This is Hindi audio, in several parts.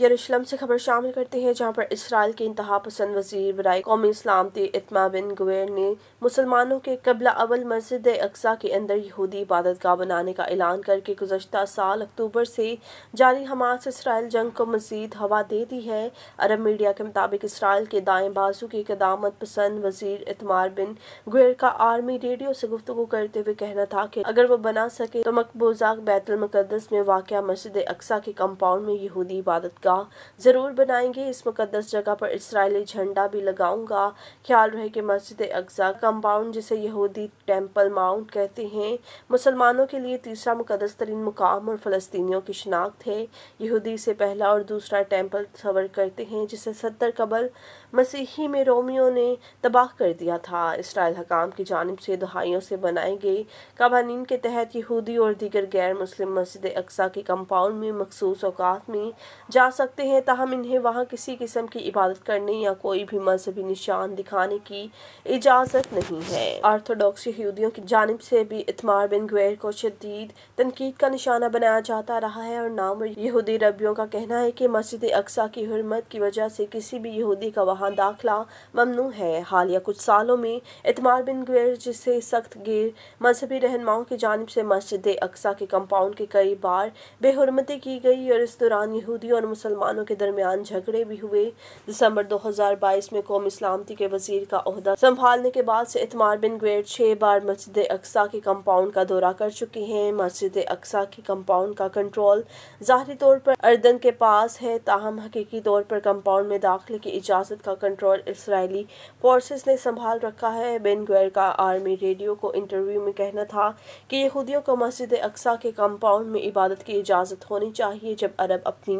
यरूशलम से खबर शामिल करते हैं जहां पर इसराइल के इंतहा पसंद वजीर बरए कौमी सलामती इतमा बिन गुवेर ने मुसलमानों के कबला अवल मस्जिद अक्सा के अंदर यहूदी इबादत गाह बनाने का ऐलान करके गुजशत साल अक्टूबर से जारी हमास इसराइल जंग को मजीद हवा दे दी है अरब मीडिया के मुताबिक इसराइल के दाएँ बाजू के कदामत पसंद वजीर इतमार बिन गुवेर का आर्मी रेडियो से गुफ्तु करते हुए कहना था कि अगर वो बना सके तो मकबूजा बैतुलमक़दस में वाक़ मस्जिद अक्सा के कम्पाउंड में यहूदी इबादत ईदगाह ज़रूर बनाएंगे इस मुकदस जगह पर इसराइली झंडा भी लगाऊंगा ख्याल रहे कि मस्जिद अगजा कंपाउंड जिसे यहूदी टेंपल माउंट कहते हैं मुसलमानों के लिए तीसरा मुकदस तरीन मुकाम और फ़लस्तियों की शनाख्त है यहूदी से पहला और दूसरा टेम्पल सवर करते हैं जिसे सत्तर कबल मसीही में रोमियो ने तबाह कर दिया था इसराइल हकाम की जानब से दहाइयों से बनाए गए कवानीन के तहत यहूदी और दीगर गैर मुस्लिम मस्जिद अक्सा के कंपाउंड में मखसूस अवकात में जा सकते हैं ताहम इन्हें वहाँ किसी किस्म की इबादत करने या कोई भी मजहबी निशान दिखाने की इजाज़त नहीं है आर्थोडॉक्स यहूदियों की जानब से भी इतमार बिन गैर को शदीद तनकीद का निशाना बनाया जाता रहा है और नाम यहूदी रबियों का कहना है कि मस्जिद अक्सा की हरमत की वजह से किसी भी यहूदी का वहाँ दाखिला ममनू है हालिया कुछ सालों में इतमार बिन गैर जिसे सख्त गिर मजहबी रहनमाओं की जानब से मस्जिद अक्सा के कम्पाउंड के कई बार बेहरमती की गई और इस दौरान यहूदियों और मुसलमान मुसलमानों के दरमियान झगड़े भी हुए दिसंबर 2022 में कौम इस्लामती के वजीर का अहदा संभालने के बाद से इतमार बिन ग्रेड छः बार मस्जिद अक्सा के कंपाउंड का दौरा कर चुके हैं मस्जिद अक्सा के कंपाउंड का कंट्रोल ज़ाहरी तौर पर अर्दन के पास है ताहम हकीकी तौर पर कंपाउंड में दाखिले की इजाज़त का कंट्रोल इसराइली फोर्सेस ने संभाल रखा है बिन ग्वेर का आर्मी रेडियो को इंटरव्यू में कहना था कि यहूदियों को मस्जिद अक्सा के कंपाउंड में इबादत की इजाज़त होनी चाहिए जब अरब अपनी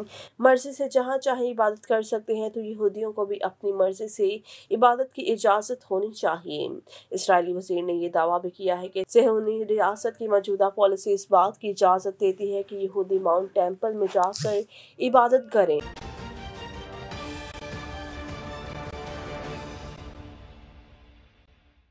मर्ज़ी से जहाँ चाहे इबादत कर सकते हैं तो यहूदियों को भी अपनी मर्ज़ी से इबादत की इजाज़त होनी चाहिए इसराइली वजीर ने यह दावा भी किया है कि सेहूनी रियासत की मौजूदा पॉलिसी इस बात की इजाज़त देती है कि यहूदी माउंट टेम्पल में जाकर इबादत करें